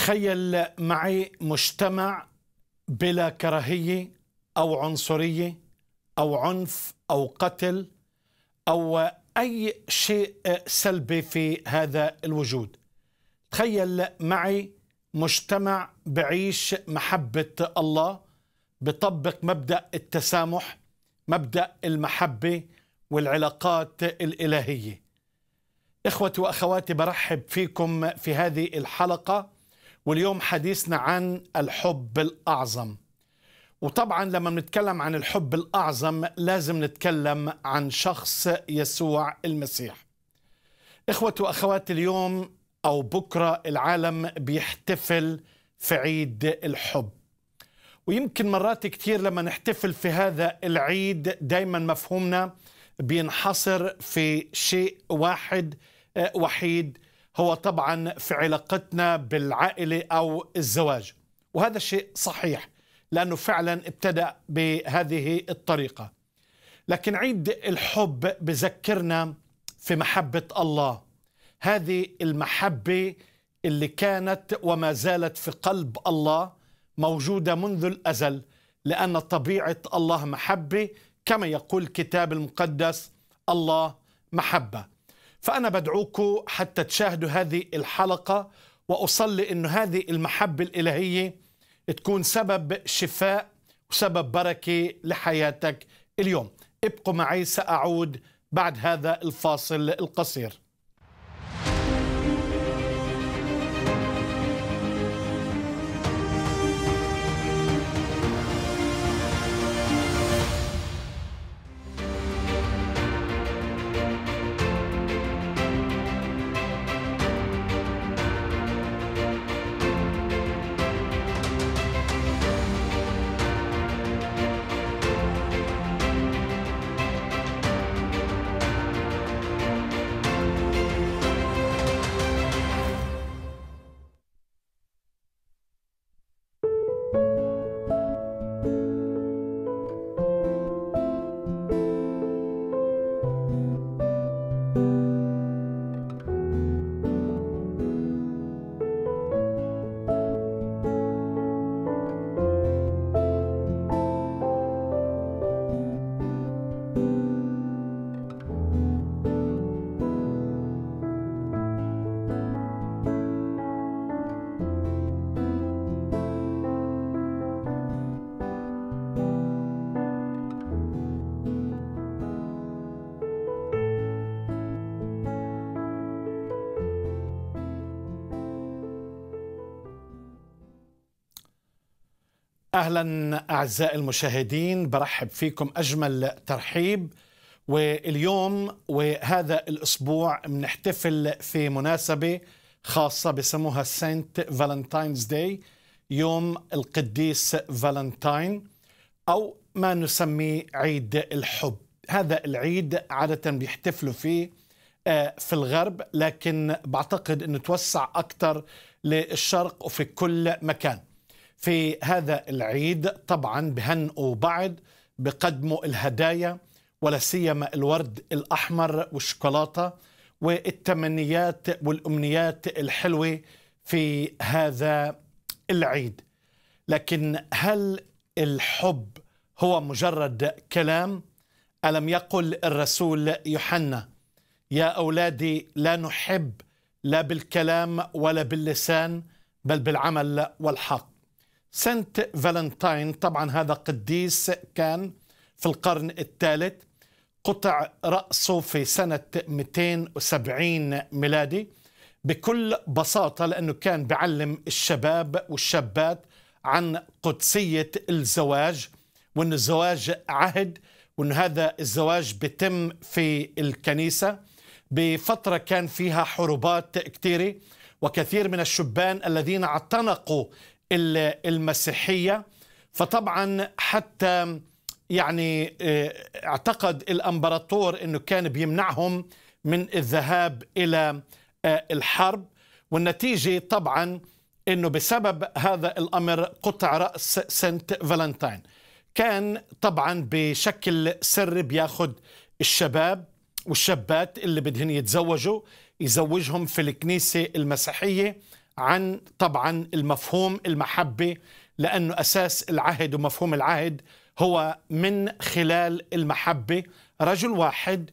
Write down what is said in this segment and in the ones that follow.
تخيل معي مجتمع بلا كراهيه او عنصريه او عنف او قتل او اي شيء سلبي في هذا الوجود تخيل معي مجتمع بعيش محبه الله بطبق مبدا التسامح مبدا المحبه والعلاقات الالهيه اخوتي واخواتي برحب فيكم في هذه الحلقه واليوم حديثنا عن الحب الأعظم وطبعا لما بنتكلم عن الحب الأعظم لازم نتكلم عن شخص يسوع المسيح إخوة وأخوات اليوم أو بكرة العالم بيحتفل في عيد الحب ويمكن مرات كتير لما نحتفل في هذا العيد دايما مفهومنا بينحصر في شيء واحد آه، وحيد هو طبعا في علاقتنا بالعائلة أو الزواج وهذا الشيء صحيح لأنه فعلا ابتدأ بهذه الطريقة لكن عيد الحب بذكرنا في محبة الله هذه المحبة اللي كانت وما زالت في قلب الله موجودة منذ الأزل لأن طبيعة الله محبة كما يقول الكتاب المقدس الله محبة فأنا بدعوكم حتى تشاهدوا هذه الحلقة وأصلي أن هذه المحبة الإلهية تكون سبب شفاء وسبب بركة لحياتك اليوم ابقوا معي سأعود بعد هذا الفاصل القصير اهلا اعزائي المشاهدين برحب فيكم اجمل ترحيب واليوم وهذا الاسبوع بنحتفل في مناسبه خاصه بسموها سانت فالنتاينز داي يوم القديس فالنتاين او ما نسميه عيد الحب هذا العيد عاده بيحتفلوا فيه آه، في الغرب لكن بعتقد انه توسع اكثر للشرق وفي كل مكان في هذا العيد طبعا بهنئوا بعض بقدموا الهدايا ولا سيما الورد الأحمر والشوكولاتة والتمنيات والأمنيات الحلوة في هذا العيد لكن هل الحب هو مجرد كلام ألم يقل الرسول يوحنا يا أولادي لا نحب لا بالكلام ولا باللسان بل بالعمل والحق سانت فالنتاين طبعا هذا قديس كان في القرن الثالث قطع رأسه في سنة 270 ميلادي بكل بساطة لأنه كان بعلم الشباب والشابات عن قدسية الزواج وأن الزواج عهد وأن هذا الزواج بتم في الكنيسة بفترة كان فيها حروبات كثيرة وكثير من الشبان الذين اعتنقوا المسيحيه فطبعا حتى يعني آه، اعتقد الامبراطور انه كان بيمنعهم من الذهاب الى آه، الحرب والنتيجه طبعا انه بسبب هذا الامر قطع راس سنت فالنتين كان طبعا بشكل سري بياخذ الشباب والشابات اللي بدهن يتزوجوا يزوجهم في الكنيسه المسيحيه عن طبعا المفهوم المحبه لانه اساس العهد ومفهوم العهد هو من خلال المحبه رجل واحد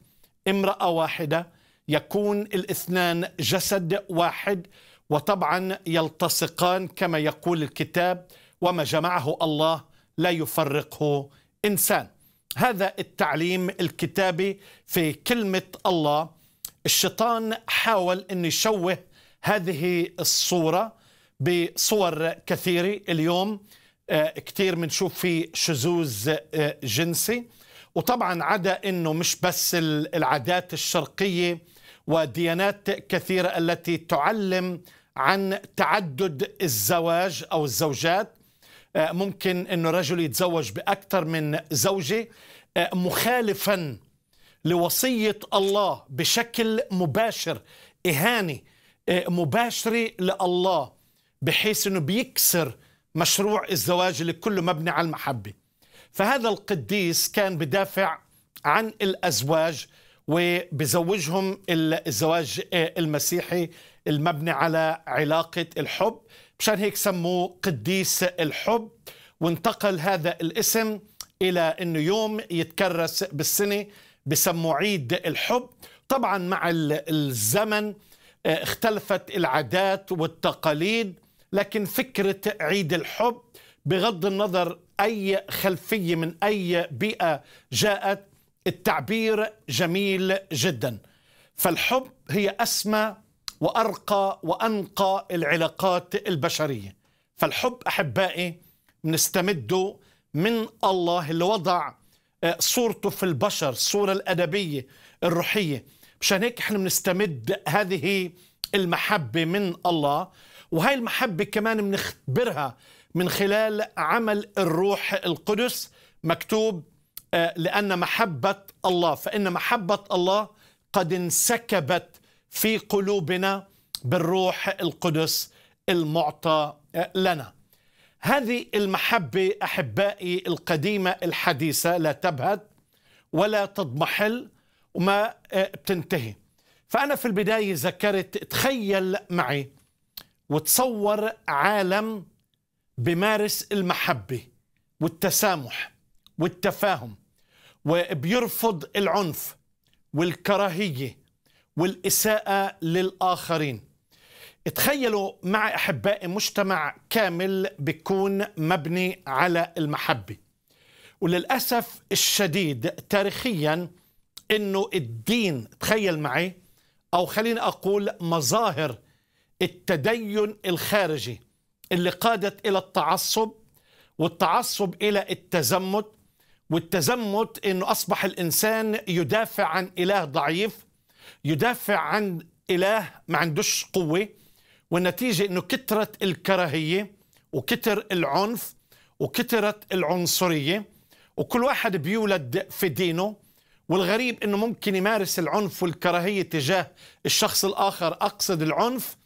امراه واحده يكون الاثنان جسد واحد وطبعا يلتصقان كما يقول الكتاب وما جمعه الله لا يفرقه انسان هذا التعليم الكتابي في كلمه الله الشيطان حاول ان يشوه هذه الصورة بصور كثيرة اليوم آه، كثير بنشوف في شذوذ آه، جنسي وطبعا عدا انه مش بس العادات الشرقيه وديانات كثيره التي تعلم عن تعدد الزواج او الزوجات آه، ممكن انه رجل يتزوج باكثر من زوجه مخالفا لوصيه الله بشكل مباشر اهانه آه، مباشره لله بحيث انه بيكسر مشروع الزواج اللي كله مبني على المحبه فهذا القديس كان بدافع عن الازواج وبزوجهم الزواج آه، المسيحي المبني على علاقه الحب مشان هيك سموه قديس الحب وانتقل هذا الاسم الى انه يوم يتكرس بالسنه بسموه عيد الحب طبعا مع الزمن آه، اختلفت العادات والتقاليد لكن فكرة عيد الحب بغض النظر أي خلفية من أي بيئة جاءت التعبير جميل جدا فالحب هي أسمى وأرقى وأنقى العلاقات البشرية فالحب أحبائي نستمده من الله اللي وضع آه، صورته في البشر الصورة الأدبية الروحية مشان هيك احنا بنستمد هذه المحبة من الله وهي المحبة كمان بنختبرها من خلال عمل الروح القدس مكتوب آه، لأن محبة الله فإن محبة الله قد انسكبت في قلوبنا بالروح القدس المعطى آه، لنا هذه المحبة أحبائي القديمة الحديثة لا تبهت ولا تضمحل وما آه، بتنتهي فأنا في البداية ذكرت تخيل معي وتصور عالم بمارس المحبة والتسامح والتفاهم وبيرفض العنف والكراهية والإساءة للآخرين تخيلوا مع أحبائي مجتمع كامل بيكون مبني على المحبة وللأسف الشديد تاريخياً انه الدين تخيل معي او خليني اقول مظاهر التدين الخارجي اللي قادت الى التعصب والتعصب الى التزمت والتزمت انه اصبح الانسان يدافع عن اله ضعيف يدافع عن اله ما عندوش قوه والنتيجه انه كثرت الكراهيه وكثر العنف وكثرت العنصريه وكل واحد بيولد في دينه والغريب انه ممكن يمارس العنف والكراهيه تجاه الشخص الاخر اقصد العنف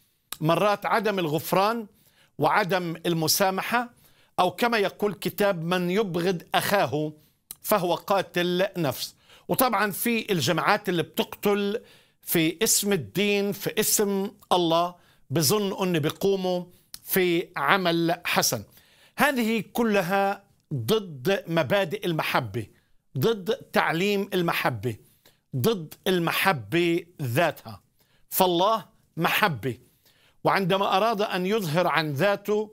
مرات عدم الغفران وعدم المسامحه او كما يقول كتاب من يبغض اخاه فهو قاتل نفس وطبعا في الجماعات اللي بتقتل في اسم الدين في اسم الله بظن ان بيقوموا في عمل حسن هذه كلها ضد مبادئ المحبه ضد تعليم المحبة ضد المحبة ذاتها فالله محبة وعندما أراد أن يظهر عن ذاته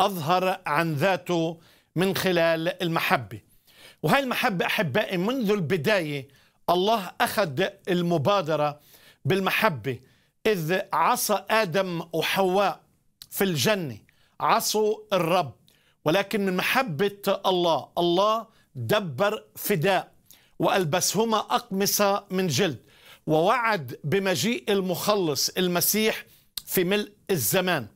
أظهر عن ذاته من خلال المحبة وهي المحبة أحبائي منذ البداية الله أخذ المبادرة بالمحبة إذ عصى آدم وحواء في الجنة عصوا الرب ولكن من محبة الله الله دبر فداء وألبسهما أقمصة من جلد ووعد بمجيء المخلص المسيح في ملء الزمان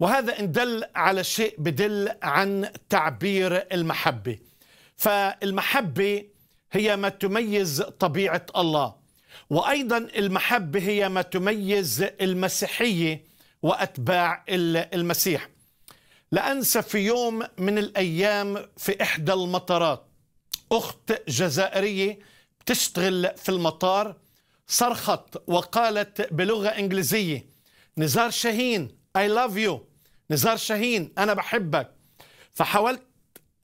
وهذا إن دل على شيء بدل عن تعبير المحبة فالمحبة هي ما تميز طبيعة الله وأيضا المحبة هي ما تميز المسيحية وأتباع المسيح لأنسى في يوم من الأيام في إحدى المطارات أخت جزائرية بتشتغل في المطار صرخت وقالت بلغة إنجليزية نزار شاهين I love you نزار شاهين أنا بحبك فحاولت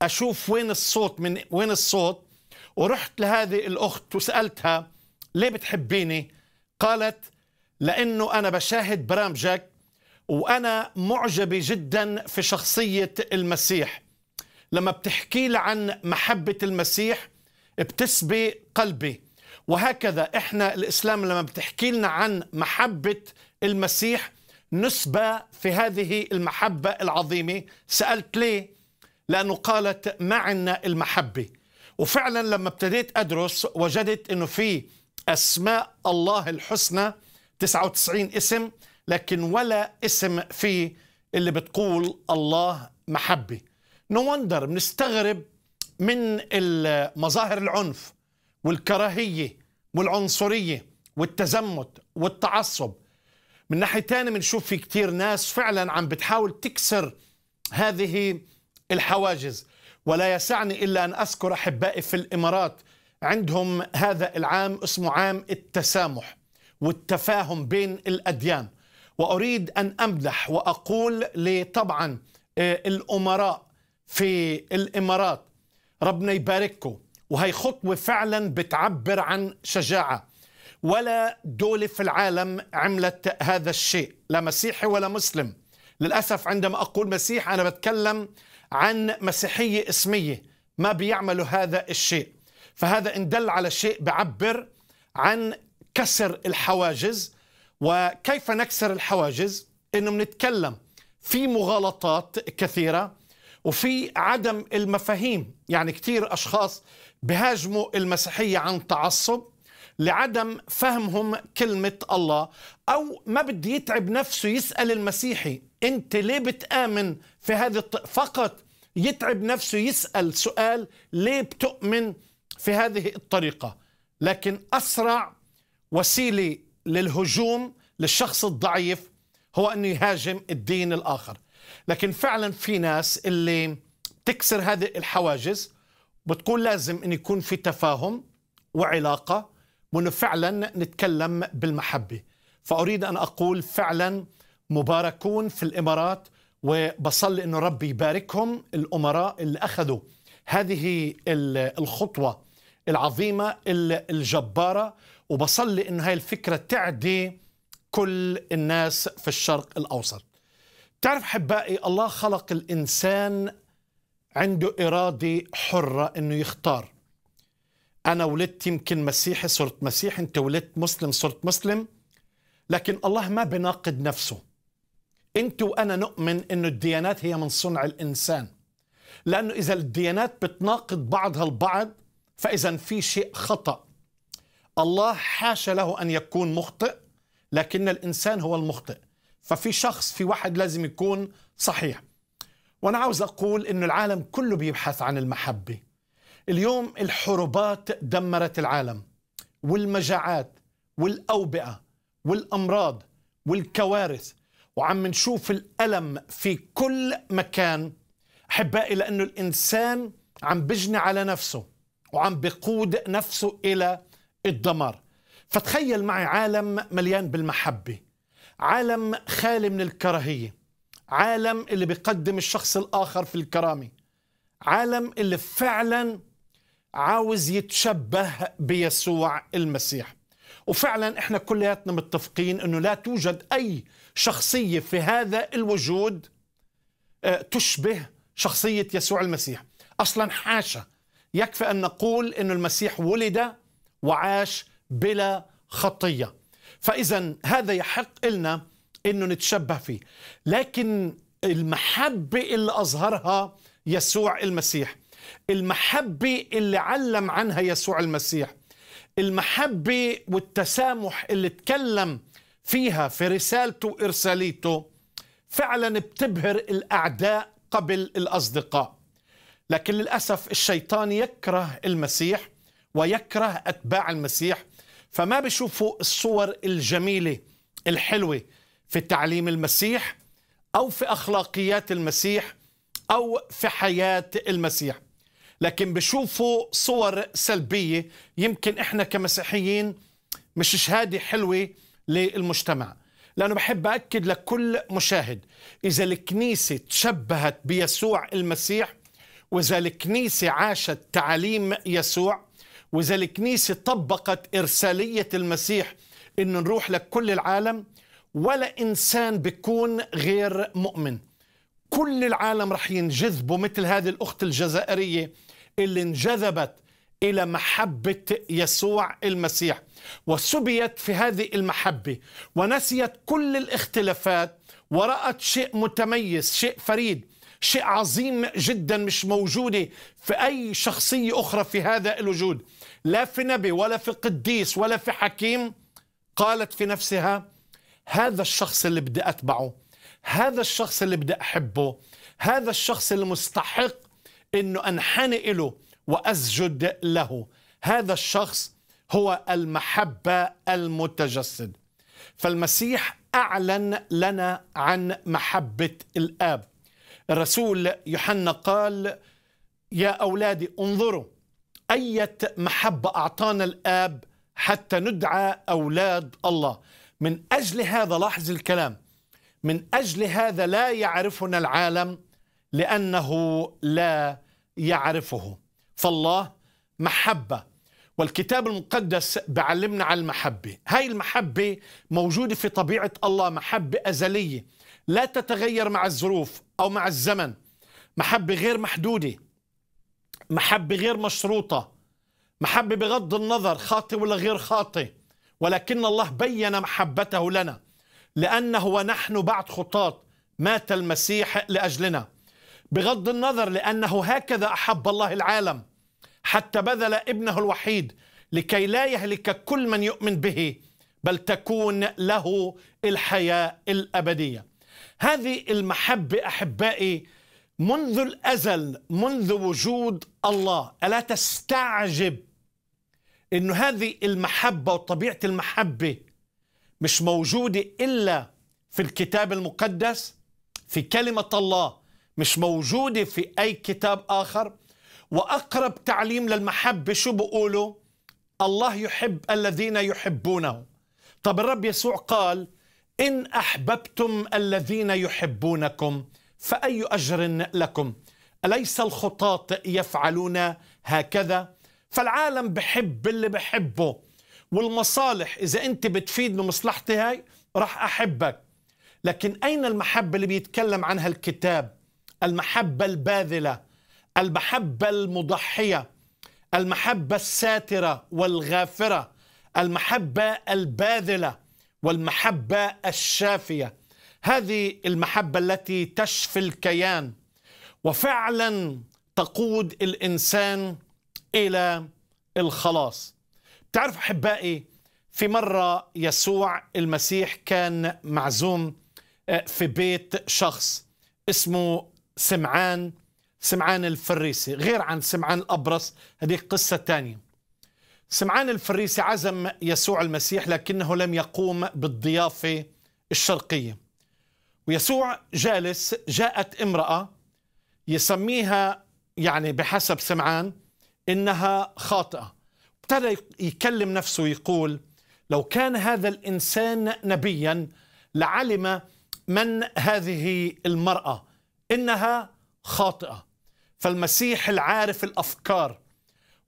أشوف وين الصوت من وين الصوت ورحت لهذه الأخت وسألتها ليه بتحبيني قالت لأنه أنا بشاهد برامجك وأنا معجبة جدا في شخصية المسيح لما بتحكي لي عن محبة المسيح بتسبي قلبي وهكذا احنا الإسلام لما بتحكي لنا عن محبة المسيح نسبة في هذه المحبة العظيمة سألت ليه؟ لأنه قالت ما عنا المحبة وفعلا لما ابتديت أدرس وجدت أنه في أسماء الله الحسنى 99 اسم لكن ولا اسم فيه اللي بتقول الله محبه نو وندر بنستغرب من مظاهر العنف والكراهية والعنصرية والتزمت والتعصب من ناحية تانية بنشوف في كتير ناس فعلا عم بتحاول تكسر هذه الحواجز ولا يسعني إلا أن أذكر أحبائي في الإمارات عندهم هذا العام اسمه عام التسامح والتفاهم بين الأديان وأريد أن أمدح وأقول لطبعا آه، الأمراء في الإمارات ربنا يبارككم وهي خطوة فعلا بتعبر عن شجاعة ولا دولة في العالم عملت هذا الشيء لا مسيحي ولا مسلم للأسف عندما أقول مسيح أنا بتكلم عن مسيحية اسمية ما بيعملوا هذا الشيء فهذا إن دل على شيء بعبر عن كسر الحواجز وكيف نكسر الحواجز إنه بنتكلم في مغالطات كثيرة وفي عدم المفاهيم يعني كثير أشخاص بهاجموا المسيحية عن تعصب لعدم فهمهم كلمة الله أو ما بده يتعب نفسه يسأل المسيحي أنت ليه بتآمن في هذه الط... فقط يتعب نفسه يسأل سؤال ليه بتؤمن في هذه الطريقة لكن أسرع وسيلة للهجوم للشخص الضعيف هو أنه يهاجم الدين الآخر لكن فعلا في ناس اللي تكسر هذه الحواجز بتقول لازم أن يكون في تفاهم وعلاقة وأنه فعلا نتكلم بالمحبة فأريد أن أقول فعلا مباركون في الإمارات وبصلي أنه ربي يباركهم الأمراء اللي أخذوا هذه الخطوة العظيمة الجبارة وبصلي أنه هاي الفكرة تعدي كل الناس في الشرق الأوسط تعرف حبائي الله خلق الإنسان عنده إرادة حرة إنه يختار أنا ولدت يمكن مسيحي صرت مسيحي أنت ولدت مسلم صرت مسلم لكن الله ما بناقض نفسه أنت وأنا نؤمن إنه الديانات هي من صنع الإنسان لأنه إذا الديانات بتناقض بعضها البعض فإذا في شيء خطأ الله حاشا له أن يكون مخطئ لكن الإنسان هو المخطئ ففي شخص في واحد لازم يكون صحيح وانا عاوز اقول انه العالم كله بيبحث عن المحبه اليوم الحروبات دمرت العالم والمجاعات والاوبئه والامراض والكوارث وعم نشوف الالم في كل مكان احبائي لانه الانسان عم بجني على نفسه وعم بقود نفسه الى الدمار فتخيل معي عالم مليان بالمحبه عالم خالي من الكراهيه عالم اللي بيقدم الشخص الاخر في الكرامه عالم اللي فعلا عاوز يتشبه بيسوع المسيح وفعلا احنا كلياتنا متفقين انه لا توجد اي شخصيه في هذا الوجود آه، تشبه شخصيه يسوع المسيح اصلا حاشا يكفي ان نقول انه المسيح ولد وعاش بلا خطيه فإذا هذا يحق لنا أنه نتشبه فيه لكن المحبة اللي أظهرها يسوع المسيح المحبة اللي علم عنها يسوع المسيح المحبة والتسامح اللي تكلم فيها في رسالته وإرساليته فعلا بتبهر الأعداء قبل الأصدقاء لكن للأسف الشيطان يكره المسيح ويكره أتباع المسيح فما بيشوفوا الصور الجميلة الحلوة في تعليم المسيح أو في أخلاقيات المسيح أو في حياة المسيح لكن بشوفوا صور سلبية يمكن إحنا كمسيحيين مش شهادة حلوة للمجتمع لأنه بحب أكد لكل مشاهد إذا الكنيسة تشبهت بيسوع المسيح وإذا الكنيسة عاشت تعاليم يسوع وإذا الكنيسة طبقت إرسالية المسيح إنه نروح لكل العالم ولا إنسان بيكون غير مؤمن كل العالم رح ينجذبوا مثل هذه الأخت الجزائرية اللي انجذبت إلى محبة يسوع المسيح وسبيت في هذه المحبة ونسيت كل الاختلافات ورأت شيء متميز شيء فريد شيء عظيم جدا مش موجودة في أي شخصية أخرى في هذا الوجود لا في نبي ولا في قديس ولا في حكيم قالت في نفسها هذا الشخص اللي بدي أتبعه هذا الشخص اللي بدي أحبه هذا الشخص المستحق أنه أنحني إله وأسجد له هذا الشخص هو المحبة المتجسد فالمسيح أعلن لنا عن محبة الآب الرسول يوحنا قال يا أولادي انظروا أية محبة أعطانا الآب حتى ندعى أولاد الله من أجل هذا لاحظ الكلام من أجل هذا لا يعرفنا العالم لأنه لا يعرفه فالله محبة والكتاب المقدس بعلمنا على المحبة هاي المحبة موجودة في طبيعة الله محبة أزلية لا تتغير مع الظروف أو مع الزمن محبة غير محدودة محبة غير مشروطة محبة بغض النظر خاطئ ولا غير خاطئ ولكن الله بين محبته لنا لأنه ونحن بعد خطاط مات المسيح لأجلنا بغض النظر لأنه هكذا أحب الله العالم حتى بذل ابنه الوحيد لكي لا يهلك كل من يؤمن به بل تكون له الحياة الأبدية هذه المحبة أحبائي منذ الازل منذ وجود الله الا تستعجب انه هذه المحبه وطبيعه المحبه مش موجوده الا في الكتاب المقدس في كلمه الله مش موجوده في اي كتاب اخر واقرب تعليم للمحبه شو بقوله الله يحب الذين يحبونه طب الرب يسوع قال ان احببتم الذين يحبونكم فأي أجر لكم أليس الخطاة يفعلون هكذا فالعالم بحب اللي بحبه والمصالح إذا أنت بتفيدني مصلحتي هاي راح أحبك لكن أين المحبة اللي بيتكلم عنها الكتاب المحبة الباذلة المحبة المضحية المحبة الساترة والغافرة المحبة الباذلة والمحبة الشافية هذه المحبة التي تشفي الكيان وفعلا تقود الإنسان إلى الخلاص تعرف أحبائي في مرة يسوع المسيح كان معزوم آه، في بيت شخص اسمه سمعان سمعان الفريسي غير عن سمعان الأبرص هذه قصة تانية سمعان الفريسي عزم يسوع المسيح لكنه لم يقوم بالضيافة الشرقية ويسوع جالس جاءت امرأة يسميها يعني بحسب سمعان إنها خاطئة ابتدى يكلم نفسه يقول لو كان هذا الإنسان نبيا لعلم من هذه المرأة إنها خاطئة فالمسيح العارف الأفكار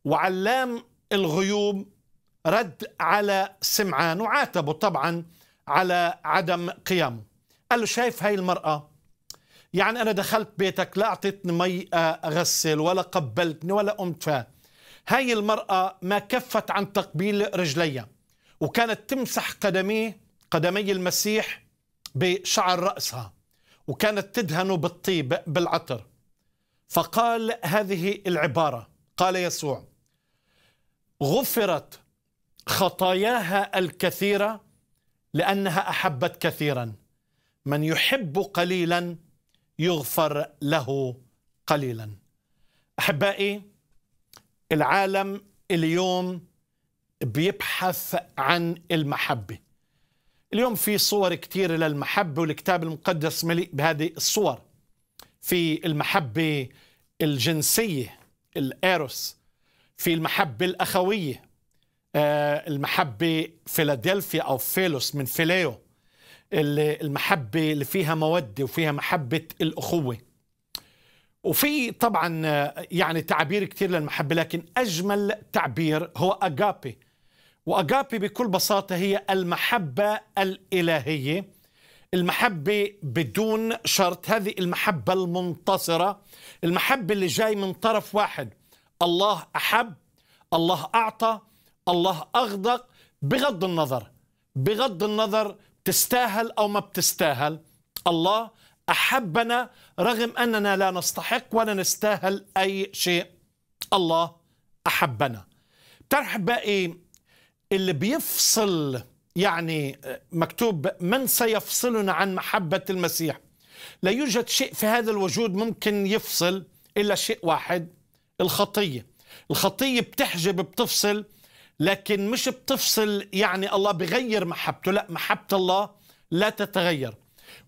وعلام الغيوب رد على سمعان وعاتبه طبعا على عدم قيامه قال له شايف هاي المرأة يعني أنا دخلت بيتك لا أعطيتني مي أغسل ولا قبلتني ولا قمت فيها هاي المرأة ما كفت عن تقبيل رجلي وكانت تمسح قدمي قدمي المسيح بشعر رأسها وكانت تدهن بالطيب بالعطر فقال هذه العبارة قال يسوع غفرت خطاياها الكثيرة لأنها أحبت كثيراً من يحب قليلا يغفر له قليلا احبائي العالم اليوم بيبحث عن المحبه اليوم في صور كثير للمحبه والكتاب المقدس مليء بهذه الصور في المحبه الجنسيه الايروس في المحبه الاخويه آه، المحبه فيلادلفيا او فيلوس من فيليو المحبة اللي فيها مودة وفيها محبة الأخوة وفي طبعا يعني تعابير كثير للمحبة لكن أجمل تعبير هو أجابي وأجابي بكل بساطة هي المحبة الإلهية المحبة بدون شرط هذه المحبة المنتصرة المحبة اللي جاي من طرف واحد الله أحب الله أعطى الله أغدق بغض النظر بغض النظر تستاهل أو ما بتستاهل الله أحبنا رغم أننا لا نستحق ولا نستاهل أي شيء الله أحبنا بتعرف باقي إيه؟ اللي بيفصل يعني آه، مكتوب من سيفصلنا عن محبة المسيح لا يوجد شيء في هذا الوجود ممكن يفصل إلا شيء واحد الخطية الخطية بتحجب بتفصل لكن مش بتفصل يعني الله بغير محبته لا محبة الله لا تتغير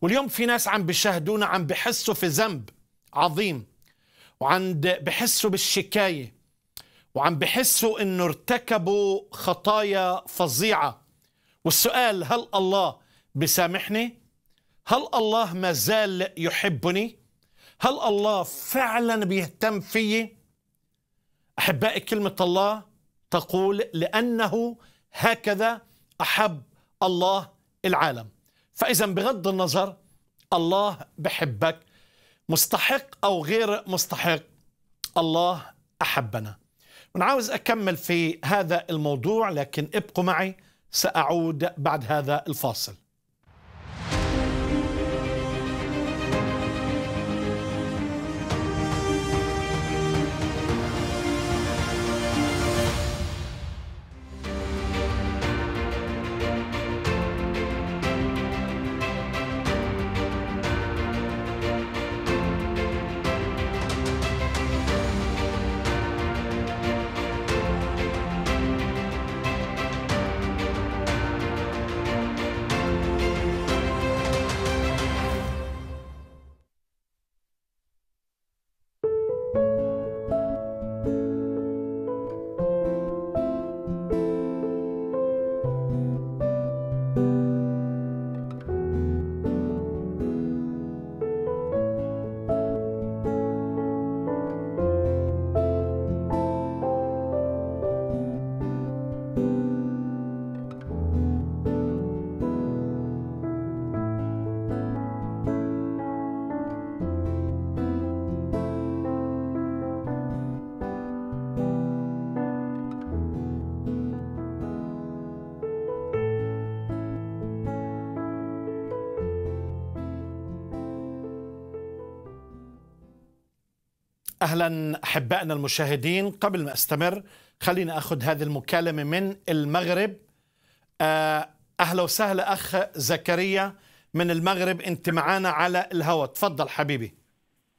واليوم في ناس عم بيشاهدونا عم بحسوا في ذنب عظيم وعند بحسوا بالشكاية وعم بحسوا انه ارتكبوا خطايا فظيعة والسؤال هل الله بسامحني؟ هل الله ما زال يحبني؟ هل الله فعلا بيهتم فيي؟ أحبائي كلمة الله تقول لأنه هكذا أحب الله العالم فإذا بغض النظر الله بحبك مستحق أو غير مستحق الله أحبنا ونعاوز أكمل في هذا الموضوع لكن ابقوا معي سأعود بعد هذا الفاصل أهلا أحبائنا المشاهدين قبل ما أستمر خلينا أخذ هذه المكالمة من المغرب آه، أهلا وسهلا أخ زكريا من المغرب أنت معنا على الهواء تفضل حبيبي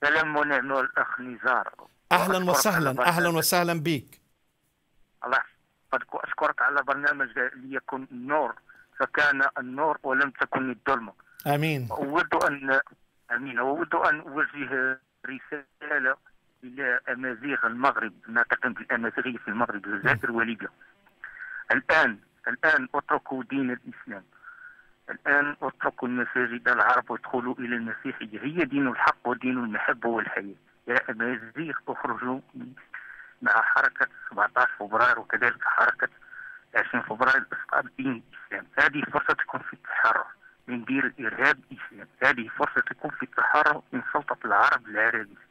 سلام ونعم الأخ نزار أهلا وسهلا أهلا وسهلا بك الله أشكرك على برنامج ليكن النور فكان النور ولم تكن الظلمة آمين أود أن آمين أود أن أوجه رسالة الامازيغ المغرب نعتقد بالامازيغيه في المغرب الجزائر وليبيا الان الان اتركوا دين الاسلام الان اتركوا المساجد العرب وادخلوا الى المسيحيه هي دين الحق ودين المحبه والحياه يا امازيغ اخرجوا مع حركه 17 فبراير وكذلك حركه 20 فبراير اسقاط دين الاسلام هذه فرصتكم في التحرر من دير الارهاب الاسلام هذه فرصتكم في التحرر من سلطه العرب العربيه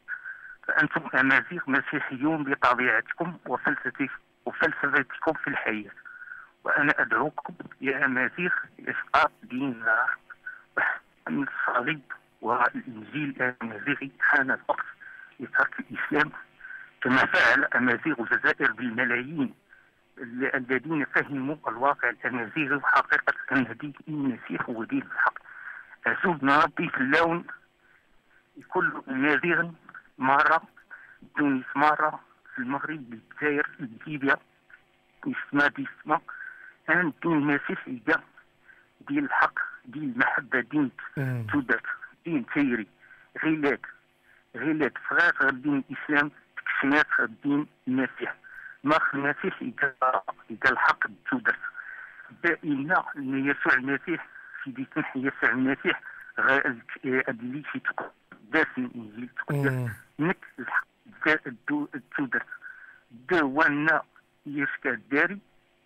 فأنتم أمازيغ مسيحيون بطبيعتكم وفلسفتكم في الحياة وأنا أدعوكم يا أمازيغ لإسقاط ديننا وحمل الصليب والإنجيل الأمازيغي حان الوقت لترك الإسلام كما فعل أمازيغ الجزائر بالملايين الذين فهموا الواقع الأمازيغي وحقيقة أن دين المسيح هو دين الحق اسودنا ربي في اللون كل أمازيغ مرة تونس مرة المغرب الجزائر ليبيا اسمها باسمها أن دين مسيحية دين الحق دين المحبة دين آه. تودات دين تيري غيلات غيلات صغار غير دين الإسلام تكشنات غير دين المسيح ما المسيح إذا الحق تودات بائنا أن يسوع المسيح سيدي تنحي يسوع المسيح غير اللي آه، تقول داخل اللي تقدر نك تقدر دوانا يشكى داري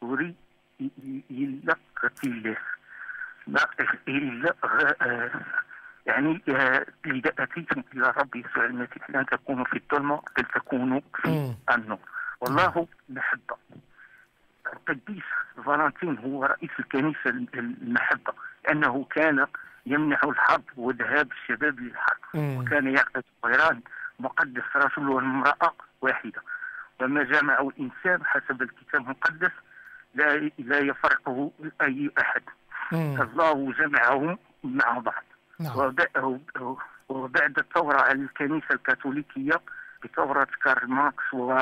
وري إلا ما آه، يعني، آه، إلا يعني إذا أتيتم إلى ربي يسوع المسيح لن تكونوا في الظلمة بل تكونوا في النور والله محبة القديس فالنتين هو رئيس الكنيسة المحبة لأنه كان يمنح الحرب وذهاب الشباب للحرب وكان يعقد الطيران مقدس رجل والمرأة واحدة وما جمعه الإنسان حسب الكتاب المقدس لا لا يفرقه أي أحد مم. الله جمعهم مع بعض نعم. وبعد الثورة على الكنيسة الكاثوليكية بثورة كارل ماركس و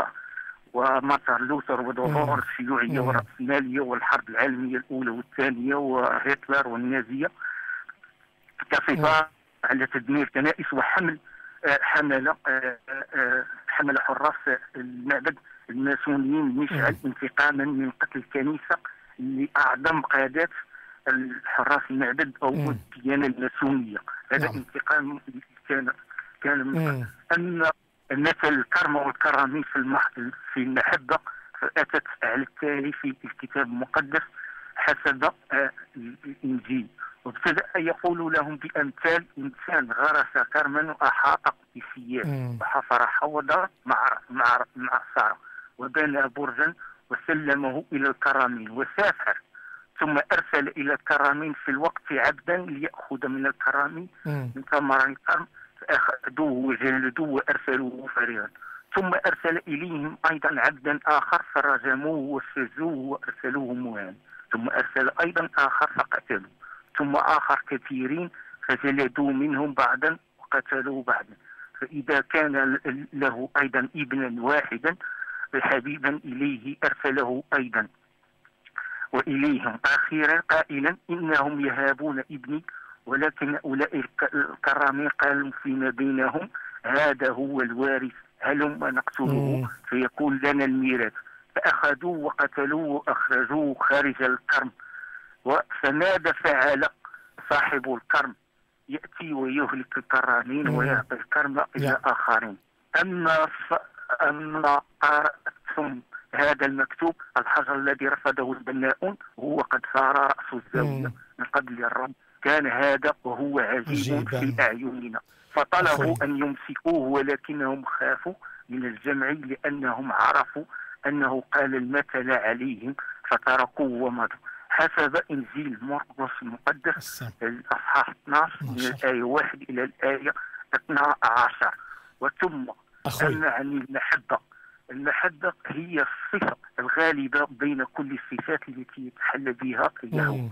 ومطر لوثر وظهور الشيوعية والرأسمالية والحرب العالمية الأولى والثانية وهتلر والنازية كصفة نعم. على تدمير كنائس وحمل آه، حملة آه، آه، حمل حراس المعبد الماسونيين مشعل نعم. انتقاما من قتل الكنيسة لأعظم قادات حراس المعبد أو نعم. الديانة الماسونية هذا نعم. انتقام كان كان ان مثل الكرمة والكرامين في في المحبة فأتت على التالي في الكتاب المقدس حسب الانجيل آه، وابتدا يقول لهم بامثال انسان غرس كرما واحاط بسياج وحفر حوض مع مع مع صار وبنى برجا وسلمه الى الكرامين وسافر ثم ارسل الى الكرامين في الوقت عبدا لياخذ من الكرامين من ثمر الكرم فاخذوه وجلدوه وارسلوه فريرا ثم ارسل اليهم ايضا عبدا اخر فرجموه وسجوه وارسلوه مهان ثم أرسل أيضا آخر فقتلوا ثم آخر كثيرين فجلدوا منهم بعدا وقتلوا بعدا فإذا كان له أيضا ابنا واحدا حبيبا إليه أرسله أيضا وإليهم أخيرا قائلا إنهم يهابون ابني ولكن اولئك الكرامين قالوا فيما بينهم هذا هو الوارث هلم نقتله فيقول لنا الميراث فأخذوه وقتلوه وأخرجوه خارج الكرم فماذا فعل صاحب الكرم يأتي ويهلك الكرامين ويعطي الكرم إلى آخرين أما أما قرأتم هذا المكتوب الحجر الذي رفضه البناؤون هو قد صار رأس الزاوية من قبل الرب كان هذا وهو عجيب في أعيننا فطلبوا أن يمسكوه ولكنهم خافوا من الجمع لأنهم عرفوا أنه قال المثل عليهم فتركوه ومضوا حسب إنجيل مرقس المقدس الأصحاح 12 من الآية 1 إلى الآية 12 وثم أما عن المحبة المحبة هي الصفة الغالبة بين كل الصفات التي يتحلى بها اليهود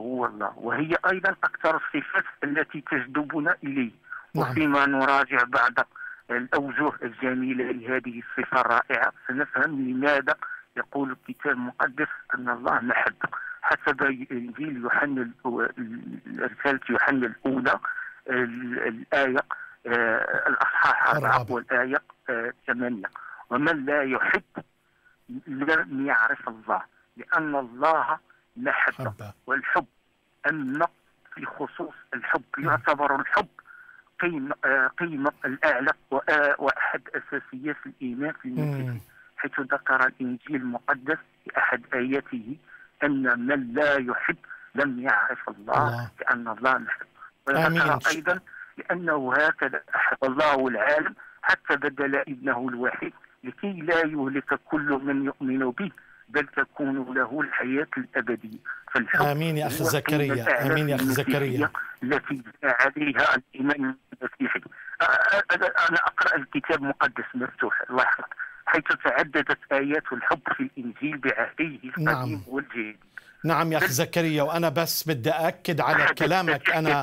هو الله وهي أيضا أكثر الصفات التي تجذبنا إليه نعم. وفيما نراجع بعد الأوجه الجميلة لهذه الصفة الرائعة سنفهم لماذا يقول الكتاب المقدس أن الله محب حسب إنجيل يوحنا رسالة يوحنا الأولى الآية آه، الأصحاح الرابع والآية آه، ثمانية ومن لا يحب لم يعرف الله لأن الله محب والحب أما في خصوص الحب نعم. يعتبر الحب قيمة آه، الأعلى وأحد أساسيات الإيمان في المسيح حيث ذكر الإنجيل المقدس في أحد آياته أن من لا يحب لم يعرف الله, الله. لأن الله محب وذكر أيضا لأنه هكذا أحب الله العالم حتى بدل ابنه الوحيد لكي لا يهلك كل من يؤمن به بل تكون له الحياة الأبدية آمين يا أخ زكريا آمين يا أخ زكريا التي عليها الإيمان المسيحي أنا أقرأ الكتاب المقدس مفتوح لاحظ حيث تعددت آيات الحب في الإنجيل بعهده القديم نعم. والجديد نعم يا أخ زكريا وأنا بس بدي أكد على كلامك أنا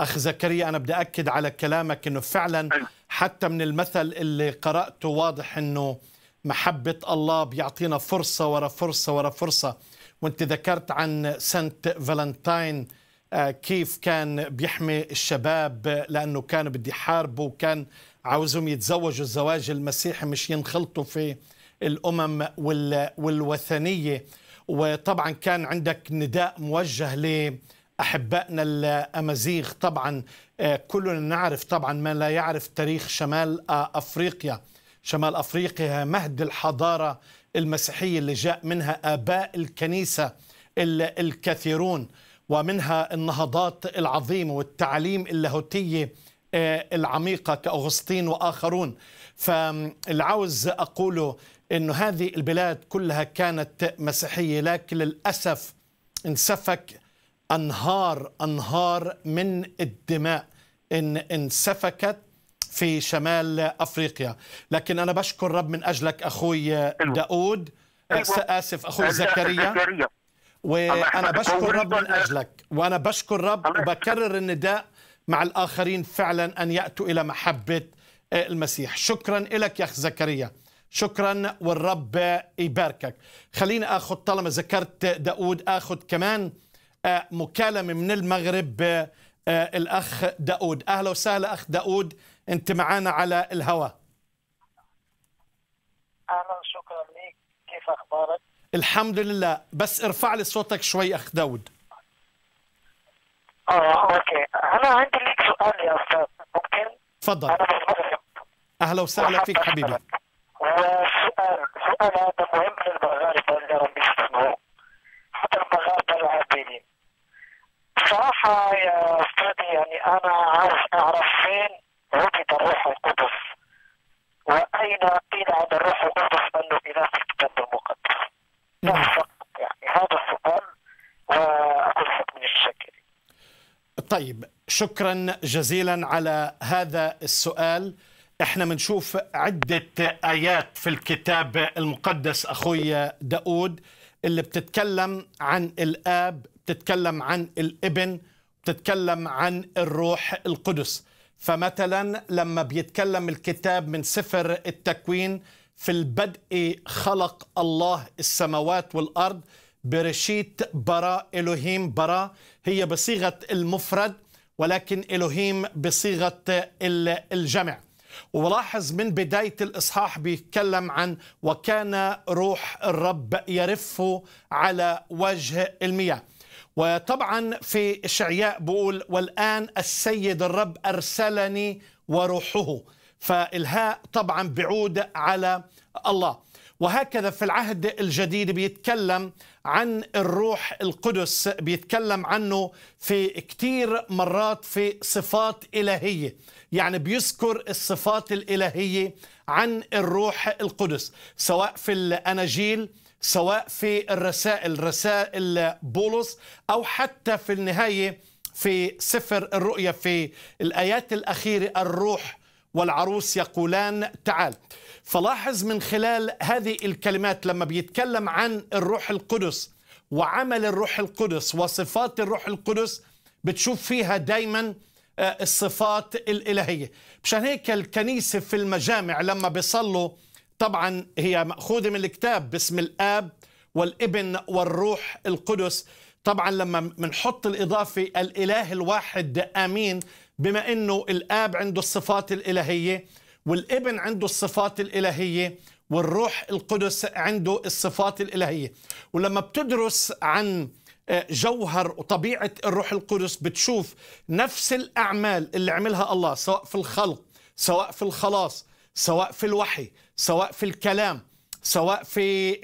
أخ زكريا أنا بدي أكد على كلامك أنه فعلا أيوه. حتى من المثل اللي قرأته واضح أنه محبة الله بيعطينا فرصة ورا فرصة ورا فرصة وانت ذكرت عن سانت فالنتاين آه، كيف كان بيحمي الشباب آه، لأنه كانوا بده حاربوا وكان عاوزهم يتزوجوا الزواج المسيحي مش ينخلطوا في الأمم والوثنية وطبعا كان عندك نداء موجه لأحبائنا الأمازيغ طبعا آه، كلنا نعرف طبعا من لا يعرف تاريخ شمال أفريقيا شمال أفريقيا مهد الحضارة المسيحية اللي جاء منها آباء الكنيسة الكثيرون ومنها النهضات العظيمة والتعاليم اللاهوتية آه، العميقة كأغسطين وآخرون فالعاوز أقوله أن هذه البلاد كلها كانت مسيحية لكن للأسف انسفك أنهار أنهار من الدماء إن انسفكت في شمال أفريقيا لكن أنا بشكر رب من أجلك أخوي داود آسف أخوي زكريا وأنا بشكر رب من أجلك وأنا بشكر رب وبكرر النداء مع الآخرين فعلا أن يأتوا إلى محبة المسيح شكرا لك يا أخ زكريا شكرا والرب يباركك خليني أخذ طالما ذكرت داود أخذ كمان آه، مكالمة من المغرب آه، الأخ داود أهلا وسهلا أخ داود انت معنا على الهواء اهلا شكرا لك كيف اخبارك الحمد لله بس ارفع لي صوتك شوي اخ داود اه اوكي انا عندي لك سؤال يا استاذ ممكن تفضل انا بفضل. اهلا وسهلا فيك حبيبي وسؤال سؤال هذا مهم للمغاربه اللي راهم يسمعوه حتى المغاربه العاقلين صراحه يا استاذي يعني انا عاوز اعرف فين وجد الروح القدس وأين قيل عن الروح القدس أنه إله في الكتاب المقدس نعم فقط يعني هذا السؤال وأكل من الشاكرين طيب شكرا جزيلا على هذا السؤال احنا بنشوف عدة آيات في الكتاب المقدس أخوي داود اللي بتتكلم عن الآب بتتكلم عن الابن بتتكلم عن الروح القدس فمثلا لما بيتكلم الكتاب من سفر التكوين في البدء خلق الله السماوات والارض برشيت برا الوهيم برا هي بصيغه المفرد ولكن الوهيم بصيغه الجمع ولاحظ من بداية الإصحاح بيتكلم عن وكان روح الرب يرف على وجه المياه وطبعا في شعياء بقول والآن السيد الرب أرسلني وروحه فالهاء طبعا بعود على الله وهكذا في العهد الجديد بيتكلم عن الروح القدس بيتكلم عنه في كتير مرات في صفات إلهية يعني بيذكر الصفات الإلهية عن الروح القدس سواء في الأناجيل سواء في الرسائل رسائل بولس أو حتى في النهاية في سفر الرؤيا في الآيات الأخيرة الروح والعروس يقولان تعال فلاحظ من خلال هذه الكلمات لما بيتكلم عن الروح القدس وعمل الروح القدس وصفات الروح القدس بتشوف فيها دايما آه، الصفات الإلهية مشان هيك الكنيسة في المجامع لما بيصلوا طبعا هي مأخوذة من الكتاب باسم الآب والابن والروح القدس طبعا لما بنحط الإضافة الإله الواحد آمين بما أنه الآب عنده الصفات الإلهية والابن عنده الصفات الإلهية والروح القدس عنده الصفات الإلهية ولما بتدرس عن آه، جوهر وطبيعة الروح القدس بتشوف نفس الأعمال اللي عملها الله سواء في الخلق سواء في الخلاص سواء في الوحي سواء في الكلام سواء في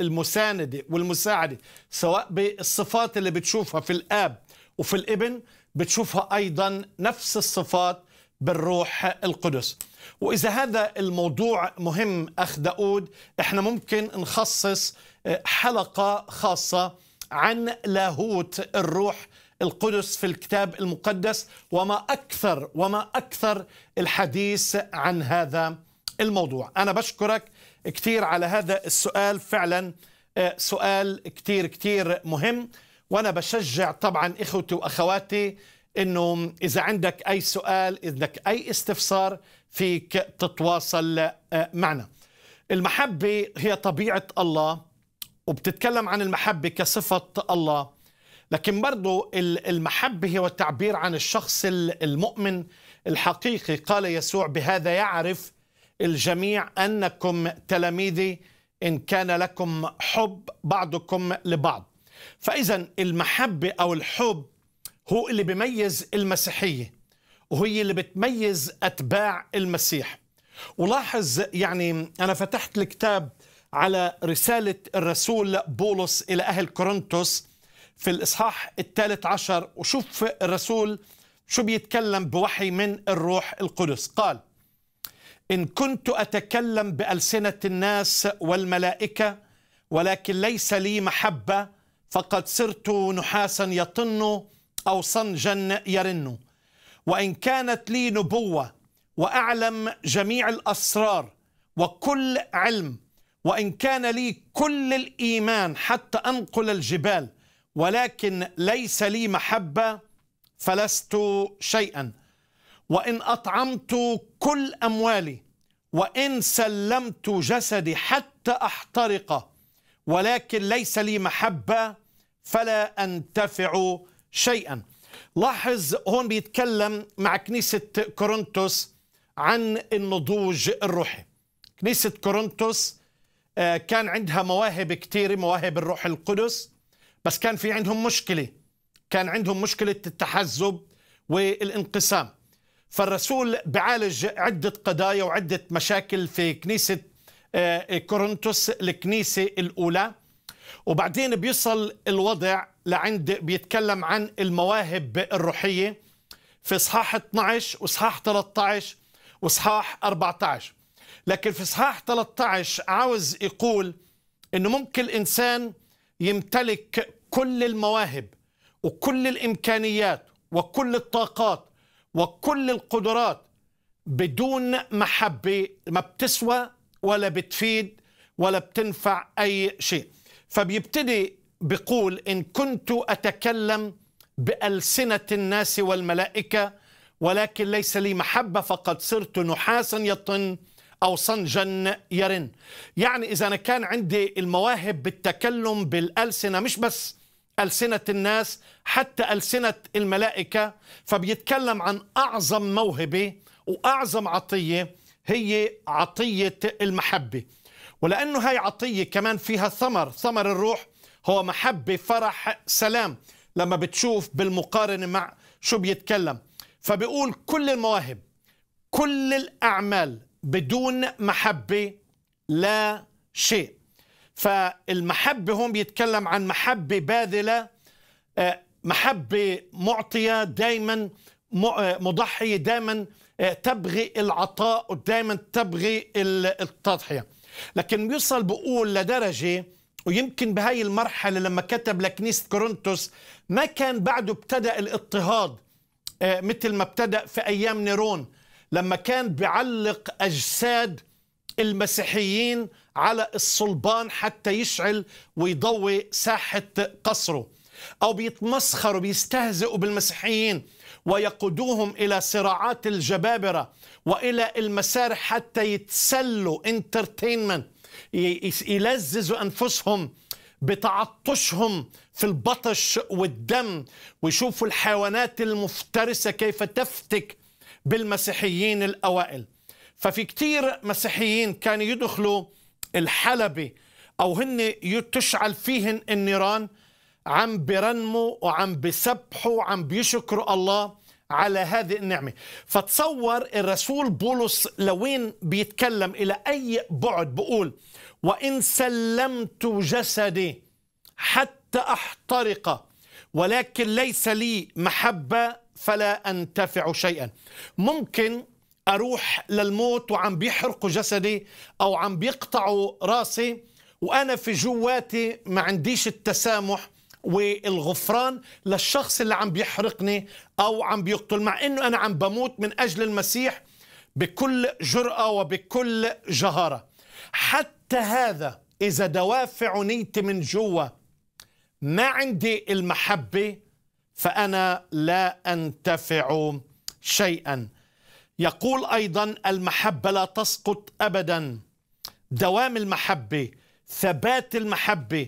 المساندة والمساعدة سواء بالصفات اللي بتشوفها في الآب وفي الابن بتشوفها أيضا نفس الصفات بالروح القدس وإذا هذا الموضوع مهم أخ داود إحنا ممكن نخصص آه، حلقة خاصة عن لاهوت الروح القدس في الكتاب المقدس وما أكثر وما أكثر الحديث عن هذا الموضوع أنا بشكرك كثير على هذا السؤال فعلا آه، سؤال كثير كثير مهم وأنا بشجع طبعا إخوتي وأخواتي أنه إذا عندك أي سؤال عندك أي استفسار فيك تتواصل آه، معنا المحبة هي طبيعة الله وبتتكلم عن المحبة كصفة الله لكن برضو المحبة هو التعبير عن الشخص المؤمن الحقيقي قال يسوع بهذا يعرف الجميع انكم تلاميذي ان كان لكم حب بعضكم لبعض فاذا المحبه او الحب هو اللي بيميز المسيحيه وهي اللي بتميز اتباع المسيح ولاحظ يعني انا فتحت الكتاب على رساله الرسول بولس الى اهل كورنثوس في الاصحاح الثالث عشر وشوف الرسول شو بيتكلم بوحي من الروح القدس قال إن كنت أتكلم بألسنة الناس والملائكة ولكن ليس لي محبة فقد صرت نحاسا يطن أو صنجا يرن وإن كانت لي نبوة وأعلم جميع الأسرار وكل علم وإن كان لي كل الإيمان حتى أنقل الجبال ولكن ليس لي محبة فلست شيئا وإن أطعمت كل أموالي وإن سلمت جسدي حتى أحترق ولكن ليس لي محبة فلا أنتفع شيئا لاحظ هون بيتكلم مع كنيسة كورنثوس عن النضوج الروحي كنيسة كورنثوس آه، كان عندها مواهب كثيرة مواهب الروح القدس بس كان في عندهم مشكلة كان عندهم مشكلة التحزب والانقسام فالرسول بعالج عدة قضايا وعدة مشاكل في كنيسة آه، كورنثوس الكنيسة الأولى وبعدين بيصل الوضع لعند بيتكلم عن المواهب الروحية في إصحاح 12 وإصحاح 13 وإصحاح 14 لكن في إصحاح 13 عاوز يقول إنه ممكن الإنسان يمتلك كل المواهب وكل الإمكانيات وكل الطاقات وكل القدرات بدون محبة ما بتسوى ولا بتفيد ولا بتنفع أي شيء فبيبتدي بقول إن كنت أتكلم بألسنة الناس والملائكة ولكن ليس لي محبة فقد صرت نحاسا يطن أو صنجا يرن يعني إذا أنا كان عندي المواهب بالتكلم بالألسنة مش بس ألسنة الناس حتى ألسنة الملائكة فبيتكلم عن أعظم موهبة وأعظم عطية هي عطية المحبة ولأنه هاي عطية كمان فيها ثمر ثمر الروح هو محبة فرح سلام لما بتشوف بالمقارنة مع شو بيتكلم فبيقول كل المواهب كل الأعمال بدون محبة لا شيء فالمحبة هون بيتكلم عن محبة باذلة آه، محبة معطية دايما آه، مضحية دايما آه، تبغي العطاء ودايما تبغي التضحية لكن بيوصل بقول لدرجة ويمكن بهاي المرحلة لما كتب لكنيسة كورنثوس ما كان بعده ابتدأ الاضطهاد مثل ما ابتدأ في أيام نيرون لما كان بعلق أجساد المسيحيين على الصلبان حتى يشعل ويضوي ساحة قصره أو بيتمسخروا بيستهزئوا بالمسيحيين ويقودوهم إلى صراعات الجبابرة وإلى المسارح حتى يتسلوا انترتينمنت يلززوا أنفسهم بتعطشهم في البطش والدم ويشوفوا الحيوانات المفترسة كيف تفتك بالمسيحيين الأوائل ففي كتير مسيحيين كانوا يدخلوا الحلبة أو هن تشعل فيهن النيران عم بيرنموا وعم بيسبحوا وعم بيشكروا الله على هذه النعمة فتصور الرسول بولس لوين بيتكلم إلى أي بعد بقول وإن سلمت جسدي حتى أحترق ولكن ليس لي محبة فلا أنتفع شيئا ممكن اروح للموت وعم بيحرقوا جسدي او عم بيقطعوا راسي وانا في جواتي ما عنديش التسامح والغفران للشخص اللي عم بيحرقني او عم بيقتل مع انه انا عم بموت من اجل المسيح بكل جرأة وبكل جهارة حتى هذا إذا دوافع نيتي من جوا ما عندي المحبة فأنا لا أنتفع شيئا يقول ايضا المحبه لا تسقط ابدا دوام المحبه ثبات المحبه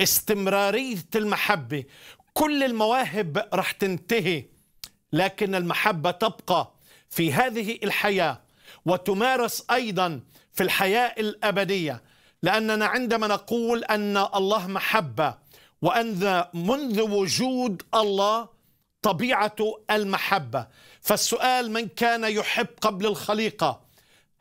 استمراريه المحبه كل المواهب رح تنتهي لكن المحبه تبقى في هذه الحياه وتمارس ايضا في الحياه الابديه لاننا عندما نقول ان الله محبه وان منذ وجود الله طبيعه المحبه فالسؤال من كان يحب قبل الخليقة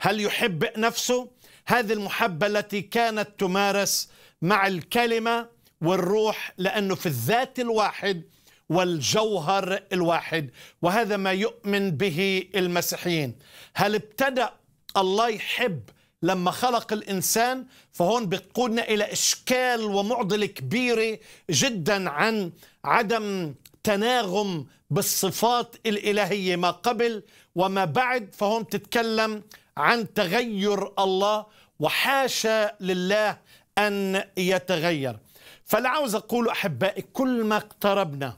هل يحب نفسه؟ هذه المحبة التي كانت تمارس مع الكلمة والروح لأنه في الذات الواحد والجوهر الواحد وهذا ما يؤمن به المسيحيين هل ابتدأ الله يحب لما خلق الإنسان فهون بتقودنا إلى إشكال ومعضلة كبيرة جدا عن عدم تناغم بالصفات الإلهية ما قبل وما بعد فهم تتكلم عن تغير الله وحاشا لله أن يتغير فلعاوز أقول أحبائي كل ما اقتربنا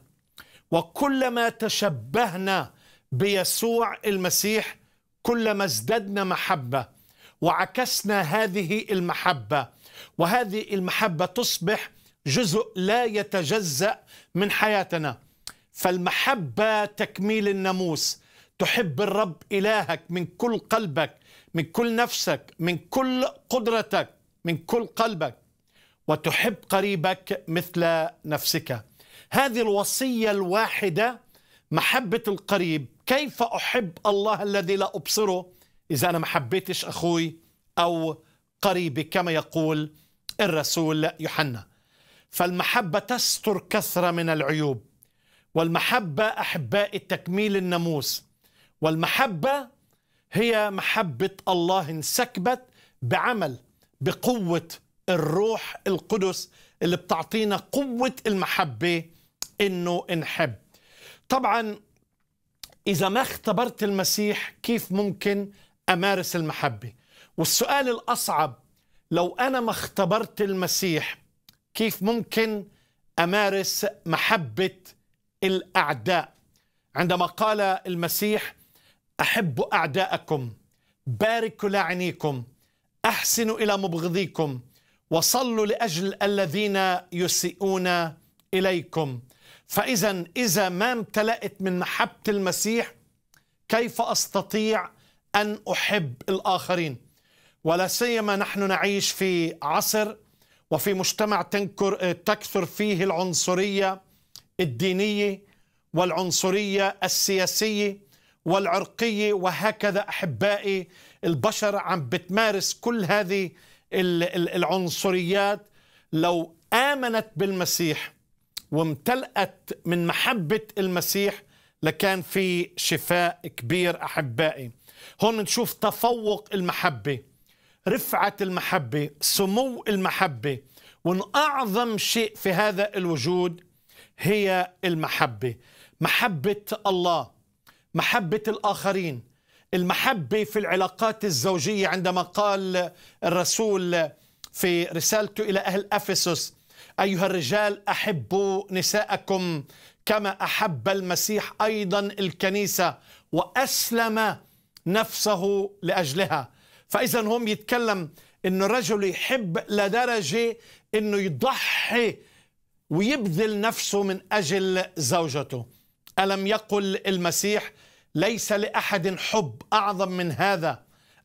وكلما تشبهنا بيسوع المسيح كلما ازددنا محبة وعكسنا هذه المحبة وهذه المحبة تصبح جزء لا يتجزأ من حياتنا فالمحبة تكميل الناموس تحب الرب إلهك من كل قلبك من كل نفسك من كل قدرتك من كل قلبك وتحب قريبك مثل نفسك هذه الوصية الواحدة محبة القريب كيف أحب الله الذي لا أبصره إذا أنا ما حبيتش أخوي أو قريبي كما يقول الرسول يوحنا فالمحبة تستر كثرة من العيوب والمحبة أحباء التكميل الناموس والمحبة هي محبة الله انسكبت بعمل بقوة الروح القدس اللي بتعطينا قوة المحبة إنه نحب طبعا إذا ما اختبرت المسيح كيف ممكن أمارس المحبة والسؤال الأصعب لو أنا ما اختبرت المسيح كيف ممكن أمارس محبة الاعداء عندما قال المسيح احبوا اعداءكم باركوا لاعنيكم احسنوا الى مبغضيكم وصلوا لاجل الذين يسيئون اليكم فاذا اذا ما امتلأت من محبه المسيح كيف استطيع ان احب الاخرين ولا سيما نحن نعيش في عصر وفي مجتمع تنكر تكثر فيه العنصريه الدينيه والعنصريه السياسيه والعرقيه وهكذا احبائي البشر عم بتمارس كل هذه العنصريات لو امنت بالمسيح وامتلأت من محبه المسيح لكان في شفاء كبير احبائي هون بنشوف تفوق المحبه رفعه المحبه سمو المحبه وان اعظم شيء في هذا الوجود هي المحبة محبة الله محبة الآخرين المحبة في العلاقات الزوجية عندما قال الرسول في رسالته إلى أهل أفسس أيها الرجال أحبوا نساءكم كما أحب المسيح أيضا الكنيسة وأسلم نفسه لأجلها فإذا هم يتكلم أن الرجل يحب لدرجة أنه يضحي ويبذل نفسه من اجل زوجته الم يقل المسيح ليس لاحد حب اعظم من هذا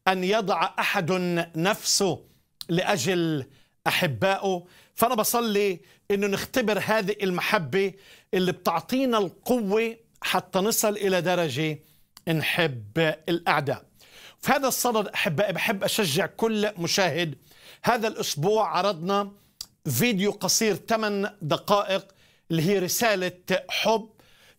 ان يضع احد نفسه لاجل احبائه فانا بصلي انه نختبر هذه المحبه اللي بتعطينا القوه حتى نصل الى درجه نحب الاعداء في هذا الصدد احبائي بحب اشجع كل مشاهد هذا الاسبوع عرضنا فيديو قصير 8 دقائق اللي هي رسالة حب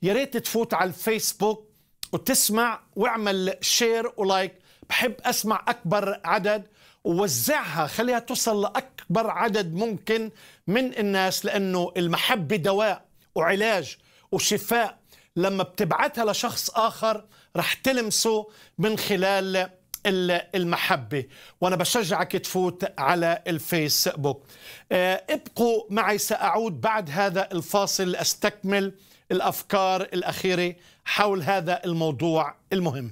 يا ريت تفوت على الفيسبوك وتسمع واعمل شير ولايك بحب أسمع أكبر عدد ووزعها خليها توصل لأكبر عدد ممكن من الناس لأنه المحبة دواء وعلاج وشفاء لما بتبعتها لشخص آخر رح تلمسه من خلال المحبة وأنا بشجعك تفوت على الفيسبوك آه، ابقوا معي سأعود بعد هذا الفاصل أستكمل الأفكار الأخيرة حول هذا الموضوع المهم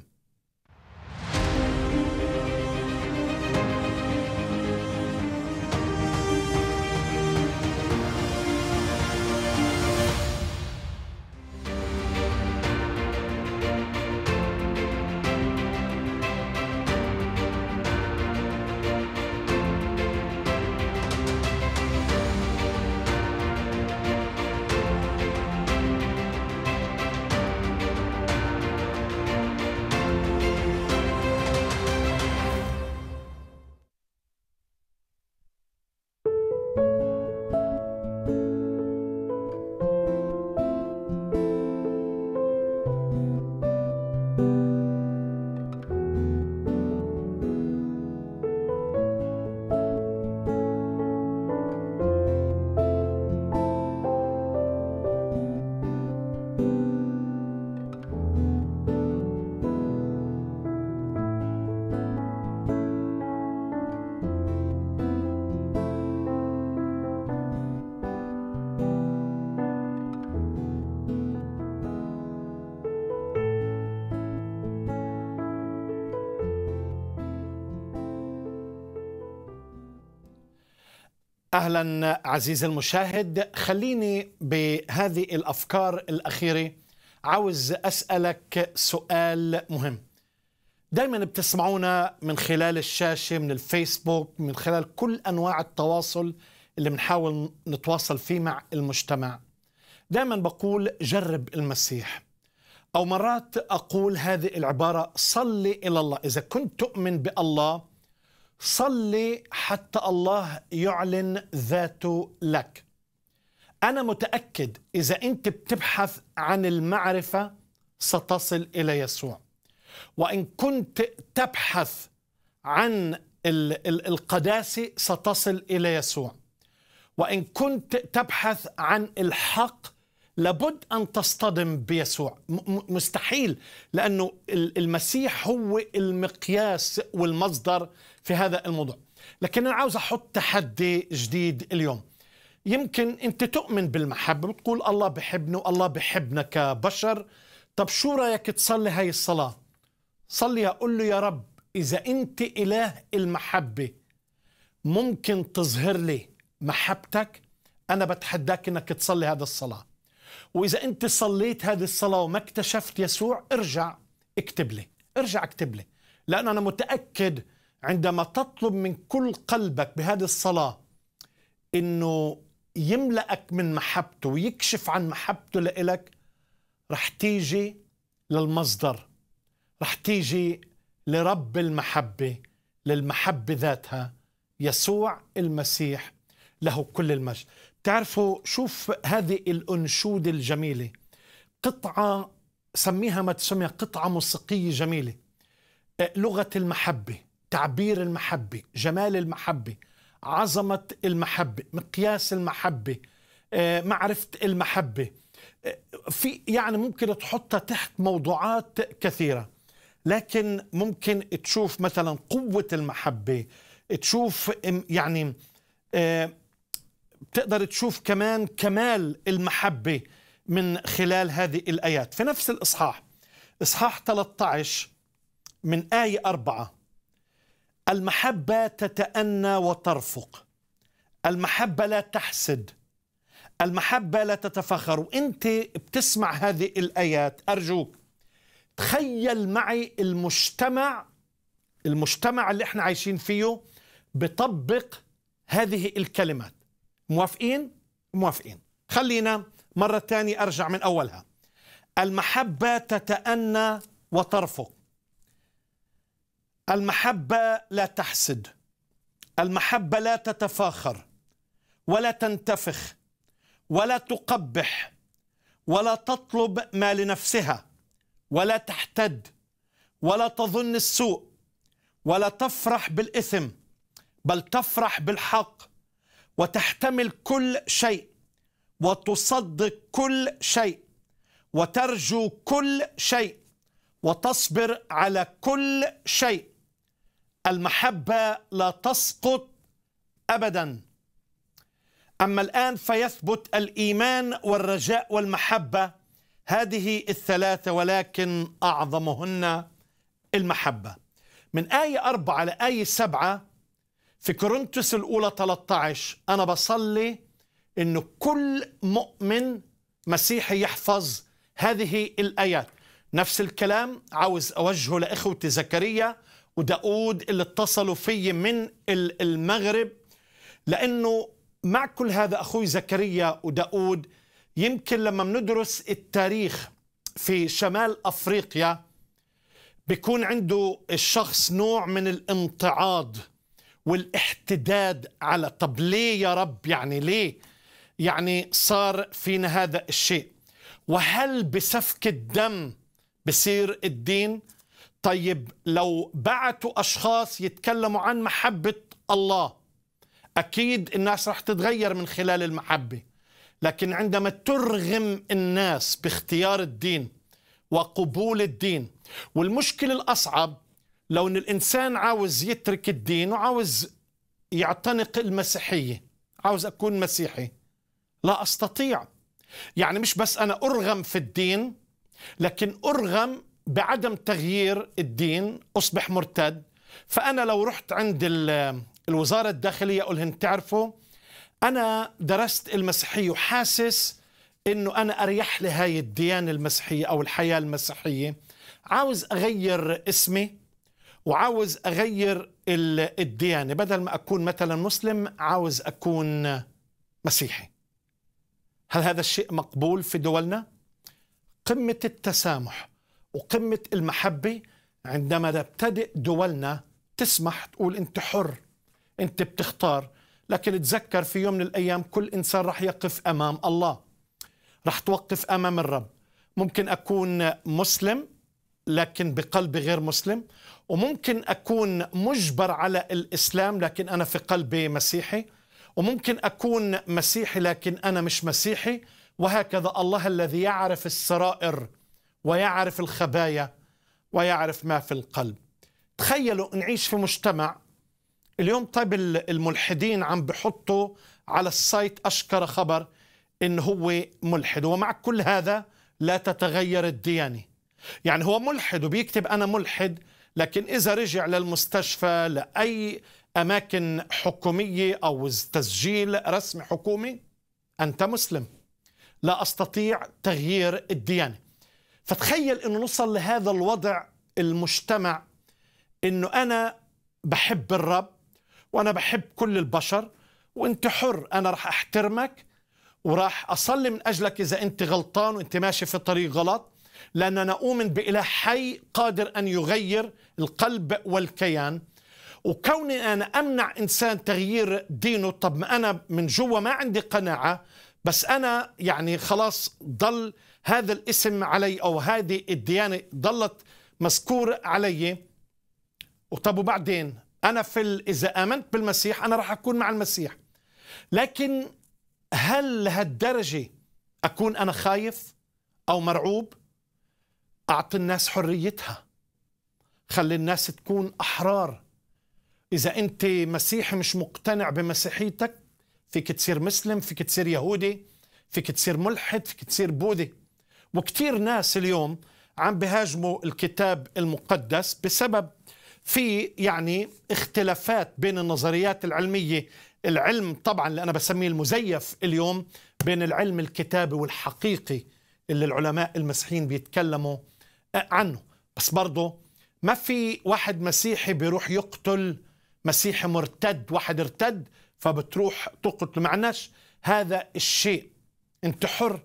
اهلا عزيزي المشاهد خليني بهذه الافكار الاخيره عاوز اسالك سؤال مهم دائما بتسمعونا من خلال الشاشه من الفيسبوك من خلال كل انواع التواصل اللي بنحاول نتواصل فيه مع المجتمع دائما بقول جرب المسيح او مرات اقول هذه العباره صلي الى الله اذا كنت تؤمن بالله صل حتى الله يعلن ذاته لك أنا متأكد إذا أنت بتبحث عن المعرفة ستصل إلى يسوع وإن كنت تبحث عن القداسة ستصل إلى يسوع وإن كنت تبحث عن الحق لابد أن تصطدم بيسوع مستحيل لأنه المسيح هو المقياس والمصدر في هذا الموضوع لكن أنا عاوز أحط تحدي جديد اليوم يمكن أنت تؤمن بالمحبة بتقول الله بحبني والله بحبنا كبشر طب شو رأيك تصلي هاي الصلاة صلي أقول له يا رب إذا أنت إله المحبة ممكن تظهر لي محبتك أنا بتحداك أنك تصلي هذا الصلاة وإذا أنت صليت هذه الصلاة وما اكتشفت يسوع ارجع اكتب لي ارجع اكتب لي لأن أنا متأكد عندما تطلب من كل قلبك بهذه الصلاة انه يملأك من محبته ويكشف عن محبته لإلك رح تيجي للمصدر رح تيجي لرب المحبة للمحبة ذاتها يسوع المسيح له كل المجد بتعرفوا شوف هذه الأنشودة الجميلة قطعة سميها ما تسميها قطعة موسيقية جميلة آه، لغة المحبة تعبير المحبة جمال المحبة عظمة المحبة مقياس المحبة آه، معرفة المحبة آه، في يعني ممكن تحطها تحت موضوعات كثيرة لكن ممكن تشوف مثلا قوة المحبة تشوف يعني بتقدر آه، تشوف كمان كمال المحبة من خلال هذه الآيات في نفس الإصحاح إصحاح 13 من آية أربعة المحبة تتأنى وترفق المحبة لا تحسد المحبة لا تتفخر وانت بتسمع هذه الآيات أرجوك تخيل معي المجتمع المجتمع اللي احنا عايشين فيه بطبق هذه الكلمات موافقين؟ موافقين خلينا مرة ثانية أرجع من أولها المحبة تتأنى وترفق المحبة لا تحسد المحبة لا تتفاخر ولا تنتفخ ولا تقبح ولا تطلب ما لنفسها ولا تحتد ولا تظن السوء ولا تفرح بالإثم بل تفرح بالحق وتحتمل كل شيء وتصدق كل شيء وترجو كل شيء وتصبر على كل شيء المحبة لا تسقط أبدا أما الآن فيثبت الإيمان والرجاء والمحبة هذه الثلاثة ولكن أعظمهن المحبة من آية أربعة لآية سبعة في كورنثوس الأولى 13 أنا بصلي أنه كل مؤمن مسيحي يحفظ هذه الآيات نفس الكلام عاوز أوجهه لإخوتي زكريا وداود اللي اتصلوا في من المغرب لأنه مع كل هذا أخوي زكريا وداود يمكن لما بندرس التاريخ في شمال أفريقيا بيكون عنده الشخص نوع من الامتعاض والاحتداد على طب ليه يا رب يعني ليه يعني صار فينا هذا الشيء وهل بسفك الدم بصير الدين طيب لو بعتوا أشخاص يتكلموا عن محبة الله أكيد الناس رح تتغير من خلال المحبة لكن عندما ترغم الناس باختيار الدين وقبول الدين والمشكلة الأصعب لو أن الإنسان عاوز يترك الدين وعاوز يعتنق المسيحية عاوز أكون مسيحي لا أستطيع يعني مش بس أنا أرغم في الدين لكن أرغم بعدم تغيير الدين أصبح مرتد فأنا لو رحت عند الوزارة الداخلية أقول لهم تعرفوا أنا درست المسيحية وحاسس أنه أنا أريح لي الديانة المسيحية أو الحياة المسيحية عاوز أغير اسمي وعاوز أغير الديانة بدل ما أكون مثلا مسلم عاوز أكون مسيحي هل هذا الشيء مقبول في دولنا؟ قمة التسامح وقمة المحبة عندما تبتدئ دولنا تسمح تقول أنت حر أنت بتختار لكن تذكر في يوم من الأيام كل إنسان رح يقف أمام الله رح توقف أمام الرب ممكن أكون مسلم لكن بقلبي غير مسلم وممكن أكون مجبر على الإسلام لكن أنا في قلبي مسيحي وممكن أكون مسيحي لكن أنا مش مسيحي وهكذا الله الذي يعرف السرائر ويعرف الخبايا ويعرف ما في القلب تخيلوا نعيش في مجتمع اليوم طيب الملحدين عم بحطوا على السايت أشكر خبر إن هو ملحد ومع كل هذا لا تتغير الديانة يعني هو ملحد وبيكتب أنا ملحد لكن إذا رجع للمستشفى لأي أماكن حكومية أو تسجيل رسمي حكومي أنت مسلم لا أستطيع تغيير الديانة فتخيل انه نوصل لهذا الوضع المجتمع انه انا بحب الرب وانا بحب كل البشر وانت حر انا راح احترمك وراح اصلي من اجلك اذا انت غلطان وانت ماشي في طريق غلط لان انا اؤمن باله حي قادر ان يغير القلب والكيان وكوني انا امنع انسان تغيير دينه طب ما انا من جوا ما عندي قناعه بس انا يعني خلاص ضل هذا الاسم علي أو هذه الديانة ضلت مذكور علي وطب وبعدين أنا في ال... إذا آمنت بالمسيح أنا راح أكون مع المسيح لكن هل لهالدرجة أكون أنا خايف أو مرعوب أعطي الناس حريتها خلي الناس تكون أحرار إذا أنت مسيحي مش مقتنع بمسيحيتك فيك تصير مسلم فيك تصير يهودي فيك تصير ملحد فيك تصير بوذي وكثير ناس اليوم عم بهاجموا الكتاب المقدس بسبب في يعني اختلافات بين النظريات العلمية العلم طبعا اللي أنا بسميه المزيف اليوم بين العلم الكتابي والحقيقي اللي العلماء المسيحيين بيتكلموا عنه بس برضه ما في واحد مسيحي بيروح يقتل مسيحي مرتد واحد ارتد فبتروح تقتل معناش هذا الشيء انت حر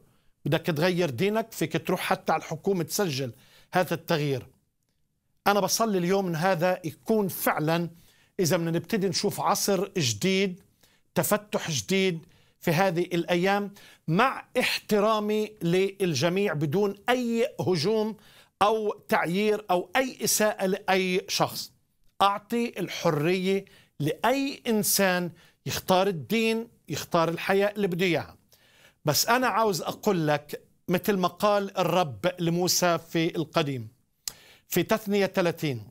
بدك تغير دينك فيك تروح حتى على الحكومة تسجل هذا التغيير أنا بصلي اليوم إن هذا يكون فعلا إذا بدنا نبتدي نشوف عصر جديد تفتح جديد في هذه الأيام مع احترامي للجميع بدون أي هجوم أو تعيير أو أي إساءة لأي شخص أعطي الحرية لأي إنسان يختار الدين يختار الحياة اللي بده إياها بس أنا عاوز أقول لك مثل ما قال الرب لموسى في القديم في تثنية 30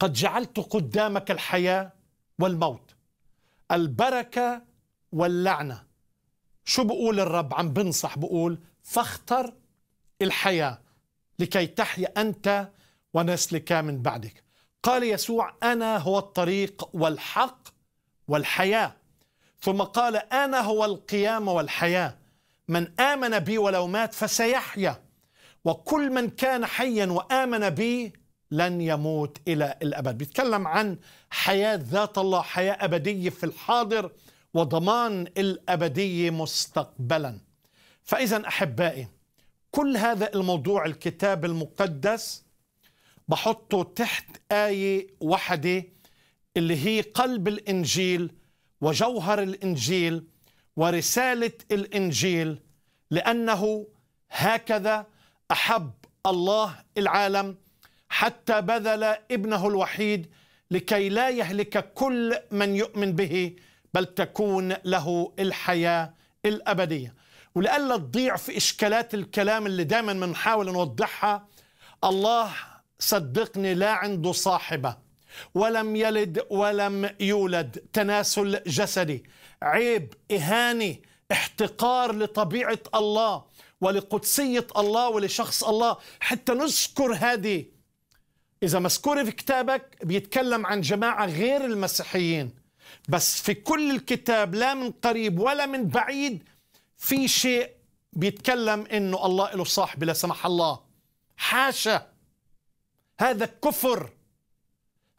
قد جعلت قدامك الحياة والموت البركة واللعنة شو بقول الرب عم بنصح بقول فاختر الحياة لكي تحيا أنت ونسلك من بعدك قال يسوع أنا هو الطريق والحق والحياة ثم قال أنا هو القيامة والحياة من آمن بي ولو مات فسيحيا وكل من كان حيا وآمن بي لن يموت إلى الأبد بيتكلم عن حياة ذات الله حياة أبدية في الحاضر وضمان الأبدية مستقبلا فإذا أحبائي كل هذا الموضوع الكتاب المقدس بحطه تحت آية واحدة اللي هي قلب الإنجيل وجوهر الانجيل ورساله الانجيل لانه هكذا احب الله العالم حتى بذل ابنه الوحيد لكي لا يهلك كل من يؤمن به بل تكون له الحياه الابديه ولئلا تضيع في اشكالات الكلام اللي دائما بنحاول نوضحها الله صدقني لا عنده صاحبه ولم يلد ولم يولد تناسل جسدي عيب إهانة احتقار لطبيعة الله ولقدسية الله ولشخص الله حتى نذكر هذه إذا مذكورة في كتابك بيتكلم عن جماعة غير المسيحيين بس في كل الكتاب لا من قريب ولا من بعيد في شيء بيتكلم انه الله له صاحب لا سمح الله حاشا هذا كفر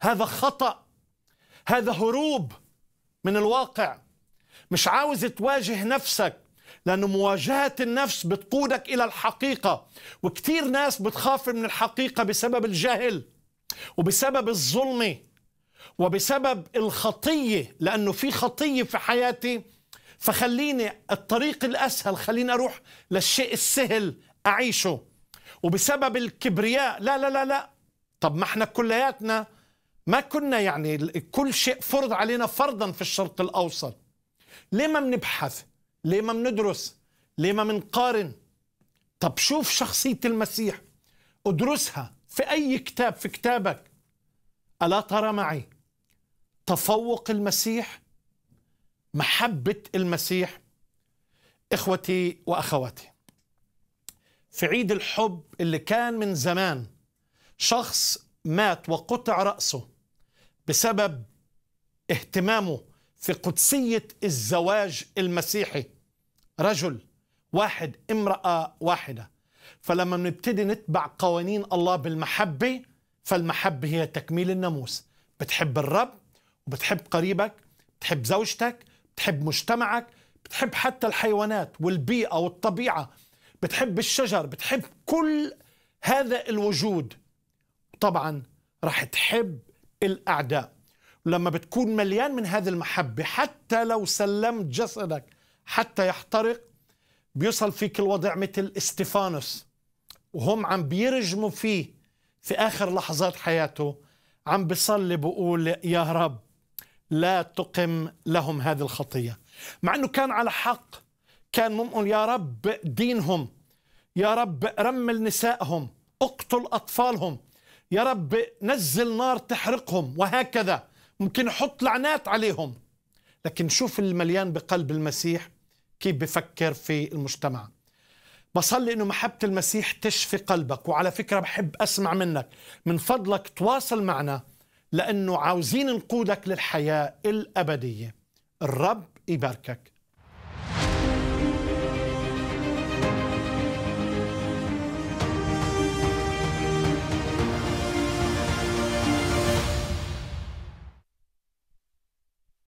هذا خطأ هذا هروب من الواقع مش عاوز تواجه نفسك لأن مواجهة النفس بتقودك إلى الحقيقة وكتير ناس بتخاف من الحقيقة بسبب الجهل وبسبب الظلم وبسبب الخطية لأنه في خطية في حياتي فخليني الطريق الأسهل خليني أروح للشيء السهل أعيشه وبسبب الكبرياء لا لا لا لا طب ما احنا كلياتنا ما كنا يعني كل شيء فرض علينا فرضا في الشرق الأوسط ليه ما بنبحث ليه ما بندرس ليه ما بنقارن طب شوف شخصية المسيح ادرسها في أي كتاب في كتابك ألا ترى معي تفوق المسيح محبة المسيح إخوتي وأخواتي في عيد الحب اللي كان من زمان شخص مات وقطع رأسه بسبب اهتمامه في قدسية الزواج المسيحي رجل واحد امرأة واحدة فلما بنبتدي نتبع قوانين الله بالمحبة فالمحبة هي تكميل الناموس بتحب الرب وبتحب قريبك بتحب زوجتك بتحب مجتمعك بتحب حتى الحيوانات والبيئة والطبيعة بتحب الشجر بتحب كل هذا الوجود طبعا رح تحب الأعداء لما بتكون مليان من هذه المحبة حتى لو سلمت جسدك حتى يحترق بيوصل فيك الوضع مثل استيفانوس وهم عم بيرجموا فيه في آخر لحظات حياته عم بيصلي بقول يا رب لا تقم لهم هذه الخطية مع أنه كان على حق كان ممكن يا رب دينهم يا رب رمل نسائهم اقتل أطفالهم يا رب نزل نار تحرقهم وهكذا ممكن حط لعنات عليهم لكن شوف المليان بقلب المسيح كيف بفكر في المجتمع بصلي انه محبة المسيح تشفي قلبك وعلى فكرة بحب اسمع منك من فضلك تواصل معنا لانه عاوزين نقودك للحياة الابدية الرب يباركك